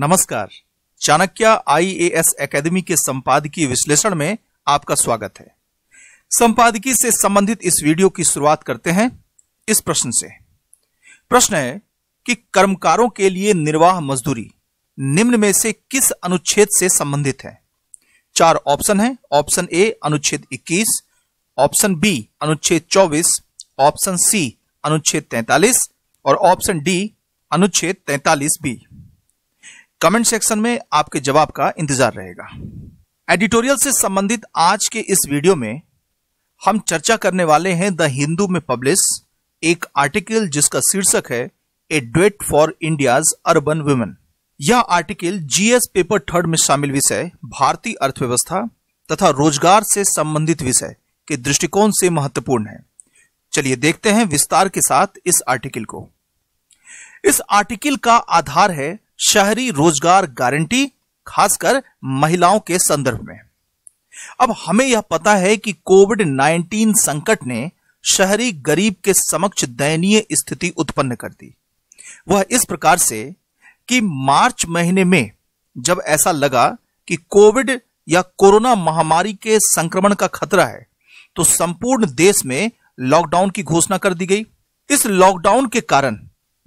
नमस्कार Chanakya IAS academy के संपादकीय विश्लेषण में आपका स्वागत है संपादकीय से संबंधित इस वीडियो की शुरुआत करते हैं इस प्रश्न से प्रश्न है कि कर्मकारों के लिए निर्वाह मजदूरी निम्न में से किस अनुच्छेद से संबंधित है चार ऑप्शन है ऑप्शन ए अनुच्छेद 21 ऑप्शन बी अनुच्छेद 24 ऑप्शन सी अनुच्छेद 43 और ऑप्शन डी अनुच्छेद 43 बी कमेंट सेक्शन में आपके जवाब का इंतजार रहेगा एडिटोरियल से संबंधित आज के इस वीडियो में हम चर्चा करने वाले हैं द हिंदू में पब्लिश एक आर्टिकल जिसका शीर्षक है a DUET for India's urban women यह आर्टिकल जीएस पेपर थर्ड में शामिल विषय भारतीय अर्थव्यवस्था तथा रोजगार से संबंधित विषय के दृष्टिकोण से महत्वपूर्ण है चलिए देखते हैं विस्तार के साथ इस आर्टिकल को इस आर्टिकल का आधार है शहरी रोजगार गारंटी खासकर महिलाओं के संदर्भ में अब हमें यह पता है कि कोविड 19 संकट ने शहरी गरीब के समक्ष दयनीय स्थिति उत्पन्न कर दी वह इस प्रकार से कि मार्च महीने में जब ऐसा लगा कि कोविड या कोरोना महामारी के संक्रमण का खतरा है तो संपूर्ण देश में लॉकडाउन की घोषणा कर दी गई इस लॉकडाउन के कारण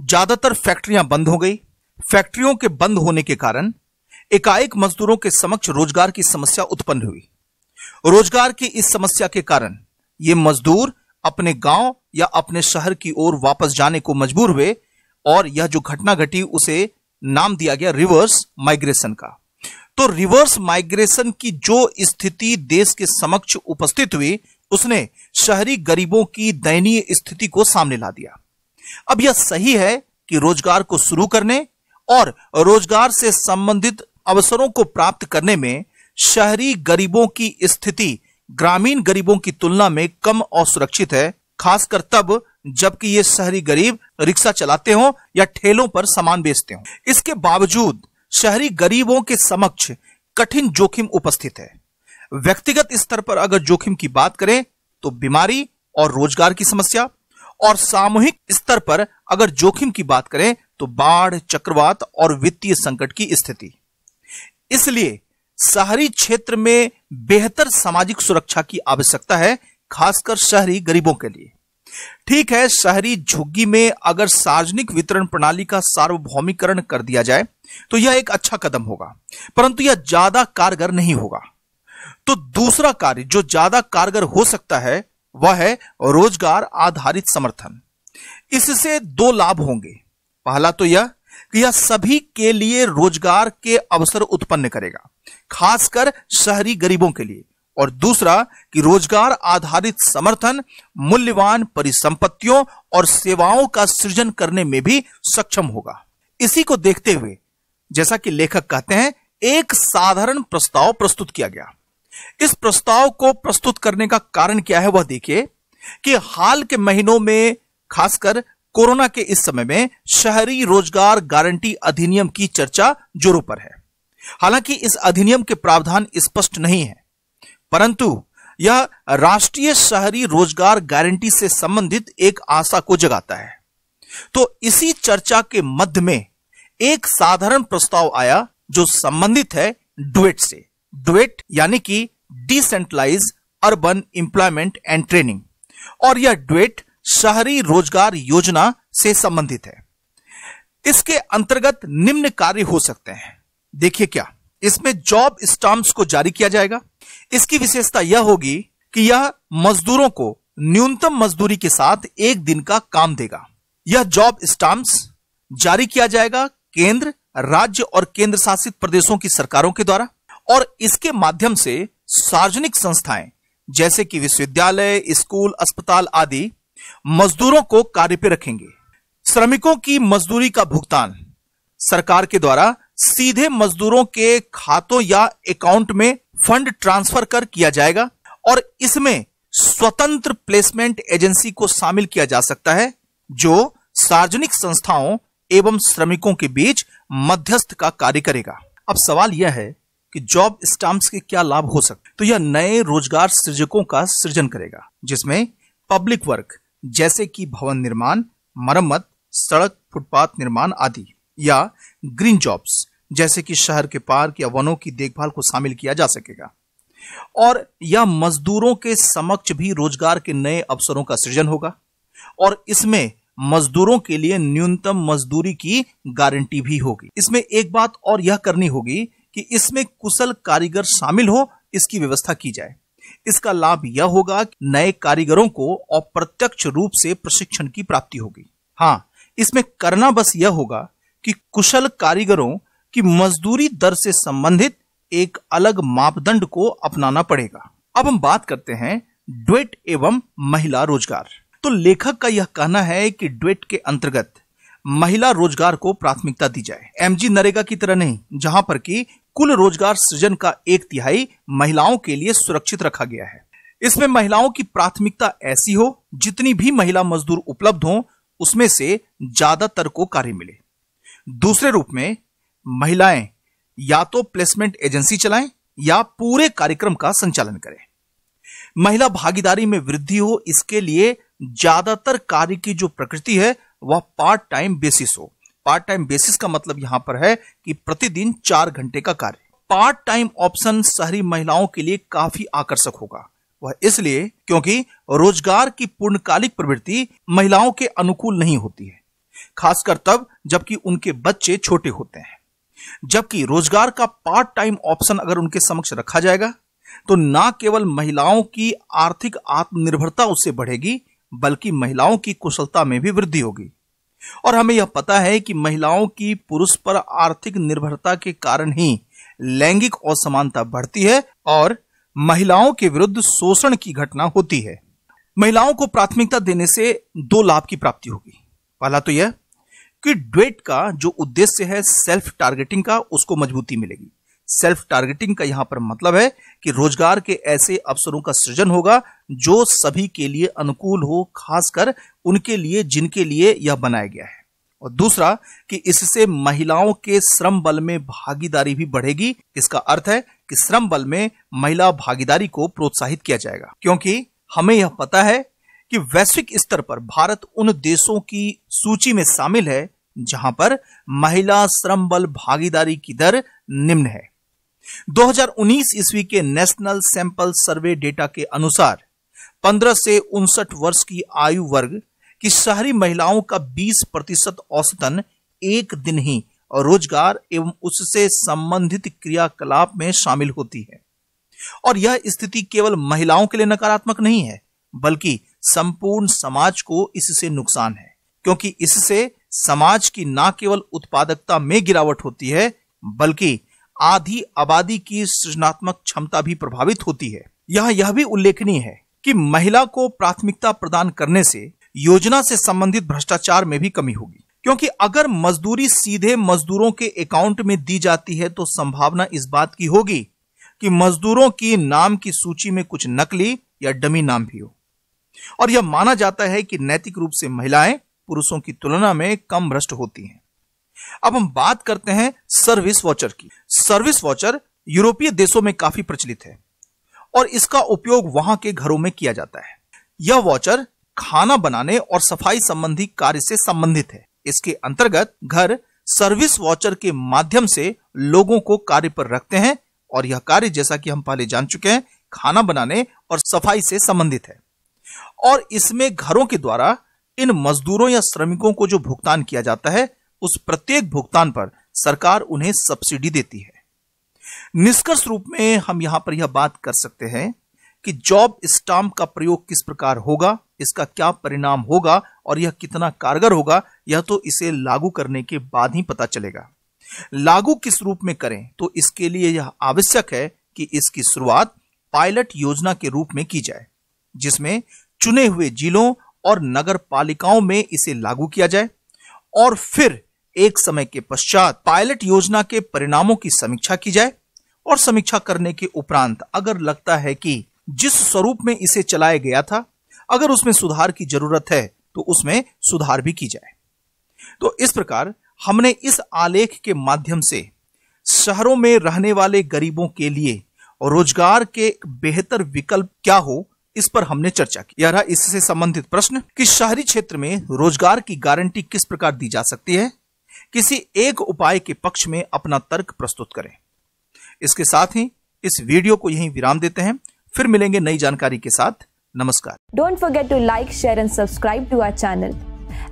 ज्यादातर फैक्ट्रियां बंद हो गई फैक्ट्रियों के बंद होने के कारण एकाएक मजदूरों के समक्ष रोजगार की समस्या उत्पन्न हुई रोजगार की इस समस्या के कारण ये मजदूर अपने गांव या अपने शहर की ओर वापस जाने को मजबूर हुए और यह जो घटना घटी उसे नाम दिया गया रिवर्स माइग्रेशन का तो रिवर्स माइग्रेशन की जो स्थिति देश के समक्ष उपस्थित हुई उसने शहरी गरीबों की दयनीय स्थिति को सामने ला दिया अब यह सही है कि रोजगार को शुरू करने और रोजगार से संबंधित अवसरों को प्राप्त करने में शहरी गरीबों की स्थिति ग्रामीण गरीबों की तुलना में कम असुरक्षित है खासकर तब जबकि ये शहरी गरीब रिक्शा चलाते हो या ठेलों पर सामान बेचते हो इसके बावजूद शहरी गरीबों के समक्ष कठिन जोखिम उपस्थित है व्यक्तिगत स्तर पर अगर जोखिम की बात करें तो बीमारी और रोजगार की समस्या और सामूहिक स्तर पर अगर जोखिम की बात करें तो बाढ़ चक्रवात और वित्तीय संकट की स्थिति इसलिए शहरी क्षेत्र में बेहतर सामाजिक सुरक्षा की आवश्यकता है खासकर शहरी गरीबों के लिए ठीक है शहरी झुग्गी में अगर सार्वजनिक वितरण प्रणाली का सार्वभौमिकरण कर दिया जाए तो यह एक अच्छा कदम होगा परंतु यह ज्यादा कारगर नहीं होगा तो दूसरा कार्य जो ज्यादा कारगर हो सकता है वह है रोजगार आधारित समर्थन इससे दो लाभ होंगे पहला तो यह कि यह सभी के लिए रोजगार के अवसर उत्पन्न करेगा खासकर शहरी गरीबों के लिए और दूसरा कि रोजगार आधारित समर्थन मूल्यवान परिसंपत्तियों और सेवाओं का सृजन करने में भी सक्षम होगा इसी को देखते हुए जैसा कि लेखक कहते हैं एक साधारण प्रस्ताव प्रस्तुत किया गया इस प्रस्ताव को प्रस्तुत करने का कारण क्या है वह देखिए कि हाल के महीनों में खासकर कोरोना के इस समय में शहरी रोजगार गारंटी अधिनियम की चर्चा जोरों पर है हालांकि इस अधिनियम के प्रावधान स्पष्ट नहीं है परंतु यह राष्ट्रीय शहरी रोजगार गारंटी से संबंधित एक आशा को जगाता है तो इसी चर्चा के मध्य में एक साधारण प्रस्ताव आया जो संबंधित है डुएट से डुएट यानी कि decentralise urban employment and training और यह डुएट शहरी रोजगार योजना से संबंधित है इसके अंतर्गत निम्न कार्य हो सकते हैं देखिए क्या इसमें जॉब स्टाम्प्स को जारी किया जाएगा इसकी विशेषता यह होगी कि यह मजदूरों को न्यूनतम मजदूरी के साथ एक दिन का काम देगा यह जॉब स्टाम्प्स जारी किया जाएगा केंद्र राज्य और केंद्र शासित प्रदेशों की सरकारों के द्वारा और इसके माध्यम से सार्वजनिक संस्थाएं जैसे कि विश्वविद्यालय स्कूल अस्पताल आदि मजदूरों को कार्य पे रखेंगे श्रमिकों की मजदूरी का भुगतान सरकार के द्वारा सीधे मजदूरों के खातों या अकाउंट में फंड ट्रांसफर कर किया जाएगा और इसमें स्वतंत्र प्लेसमेंट एजेंसी को शामिल किया जा सकता है जो सार्वजनिक संस्थाओं एवं श्रमिकों के बीच मध्यस्थ का कार्य करेगा अब सवाल यह है कि जॉब स्टाम्प्स के क्या लाभ हो सकते तो यह नए रोजगार सृजकों का सृजन करेगा जिसमें पब्लिक वर्क जैसे कि भवन निर्माण मरम्मत सड़क फुटपाथ निर्माण आदि या ग्रीन जॉब्स जैसे कि शहर के पार्क या वनों की देखभाल को शामिल किया जा सकेगा और यह मजदूरों के समक्ष भी रोजगार के नए अवसरों का सृजन होगा और इसमें मजदूरों के लिए न्यूनतम मजदूरी की गारंटी भी होगी इसमें एक बात और यह करनी होगी कि इसमें कुशल कारीगर शामिल हो इसकी व्यवस्था की जाए इसका लाभ यह होगा कि नए कारीगरों को अप्रत्यक्ष रूप से प्रशिक्षण की प्राप्ति होगी हाँ इसमें करना बस यह होगा कि कुशल कारीगरों की मजदूरी दर से संबंधित एक अलग मापदंड को अपनाना पड़ेगा अब हम बात करते हैं ड्वेट एवं महिला रोजगार तो लेखक का यह कहना है कि ड्वेट के अंतर्गत महिला रोजगार को प्राथमिकता दी जाए एमजी नरेगा की तरह नहीं जहां पर की कुल रोजगार सृजन का एक तिहाई महिलाओं के लिए सुरक्षित रखा गया है इसमें महिलाओं की प्राथमिकता ऐसी हो जितनी भी महिला मजदूर उपलब्ध हो उसमें से ज्यादातर को कार्य मिले दूसरे रूप में महिलाएं या तो प्लेसमेंट एजेंसी चलाएं या पूरे कार्यक्रम का संचालन करें महिला भागीदारी में वृद्धि हो इसके लिए ज्यादातर कार्य की जो प्रकृति है वह पार्ट टाइम बेसिस हो पार्ट टाइम बेसिस का मतलब यहां पर है कि प्रतिदिन चार घंटे का कार्य पार्ट टाइम ऑप्शन शहरी महिलाओं के लिए काफी आकर्षक होगा वह इसलिए क्योंकि रोजगार की पूर्णकालिक प्रवृत्ति महिलाओं के अनुकूल नहीं होती है खासकर तब जबकि उनके बच्चे छोटे होते हैं जबकि रोजगार का पार्ट टाइम ऑप्शन अगर उनके समक्ष रखा जाएगा तो न केवल महिलाओं की आर्थिक आत्मनिर्भरता उससे बढ़ेगी बल्कि महिलाओं की कुशलता में भी वृद्धि होगी और हमें यह पता है कि महिलाओं की पुरुष पर आर्थिक निर्भरता के कारण ही लैंगिक असमानता बढ़ती है और महिलाओं के विरुद्ध शोषण की घटना होती है महिलाओं को प्राथमिकता देने से दो लाभ की प्राप्ति होगी पहला तो यह कि ड्वेट का जो उद्देश्य है सेल्फ टारगेटिंग का उसको मजबूती मिलेगी सेल्फ टारगेटिंग का यहां पर मतलब है कि रोजगार के ऐसे अवसरों का सृजन होगा जो सभी के लिए अनुकूल हो खासकर उनके लिए जिनके लिए यह बनाया गया है और दूसरा कि इससे महिलाओं के श्रम बल में भागीदारी भी बढ़ेगी इसका अर्थ है कि श्रम बल में महिला भागीदारी को प्रोत्साहित किया जाएगा क्योंकि हमें यह पता है कि वैश्विक स्तर पर भारत उन देशों की सूची में शामिल है जहां पर महिला श्रम बल भागीदारी की दर निम्न है 2019 ईस्वी के नेशनल सैंपल सर्वे डेटा के अनुसार 15 से उनसठ वर्ष की आयु वर्ग की शहरी महिलाओं का 20 प्रतिशत औसतन एक दिन ही रोजगार एवं उससे संबंधित क्रियाकलाप में शामिल होती है और यह स्थिति केवल महिलाओं के लिए नकारात्मक नहीं है बल्कि संपूर्ण समाज को इससे नुकसान है क्योंकि इससे समाज की ना केवल उत्पादकता में गिरावट होती है बल्कि आधी आबादी की सृजनात्मक क्षमता भी प्रभावित होती है यह यह भी उल्लेखनीय है कि महिला को प्राथमिकता प्रदान करने से योजना से संबंधित भ्रष्टाचार में भी कमी होगी क्योंकि अगर मजदूरी सीधे मजदूरों के अकाउंट में दी जाती है तो संभावना इस बात की होगी कि मजदूरों की नाम की सूची में कुछ नकली या डमी नाम भी हो और यह माना जाता है कि नैतिक रूप से महिलाएं पुरुषों की तुलना में कम भ्रष्ट होती हैं अब हम बात करते हैं सर्विस वॉचर की सर्विस वॉचर यूरोपीय देशों में काफी प्रचलित है और इसका उपयोग वहां के घरों में किया जाता है यह वॉचर खाना बनाने और सफाई संबंधी कार्य से संबंधित है इसके अंतर्गत घर सर्विस वॉचर के माध्यम से लोगों को कार्य पर रखते हैं और यह कार्य जैसा कि हम पहले जान चुके हैं खाना बनाने और सफाई से संबंधित है और इसमें घरों के द्वारा इन मजदूरों या श्रमिकों को जो भुगतान किया जाता है उस प्रत्येक भुगतान पर सरकार उन्हें सब्सिडी देती है निष्कर्ष रूप में हम यहां पर यह बात कर सकते हैं कि जॉब स्टाम्प का प्रयोग किस प्रकार होगा इसका क्या परिणाम होगा और यह कितना कारगर होगा यह तो इसे लागू करने के बाद ही पता चलेगा लागू किस रूप में करें तो इसके लिए यह आवश्यक है कि इसकी शुरुआत पायलट योजना के रूप में की जाए जिसमें चुने हुए जिलों और नगर पालिकाओं में इसे लागू किया जाए और फिर एक समय के पश्चात पायलट योजना के परिणामों की समीक्षा की जाए और समीक्षा करने के उपरांत अगर लगता है कि जिस स्वरूप में इसे चलाया गया था अगर उसमें सुधार की जरूरत है तो उसमें सुधार भी की जाए तो इस प्रकार हमने इस आलेख के माध्यम से शहरों में रहने वाले गरीबों के लिए रोजगार के बेहतर विकल्प क्या हो इस पर हमने चर्चा की यह रहा इससे संबंधित प्रश्न कि शहरी क्षेत्र में रोजगार की गारंटी किस प्रकार दी जा सकती है किसी एक उपाय के पक्ष में अपना तर्क प्रस्तुत करें इसके साथ ही इस वीडियो को यहीं विराम देते हैं फिर मिलेंगे नई जानकारी के साथ नमस्कार don't forget to like share and subscribe to our channel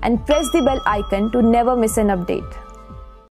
and press the bell icon to never miss an update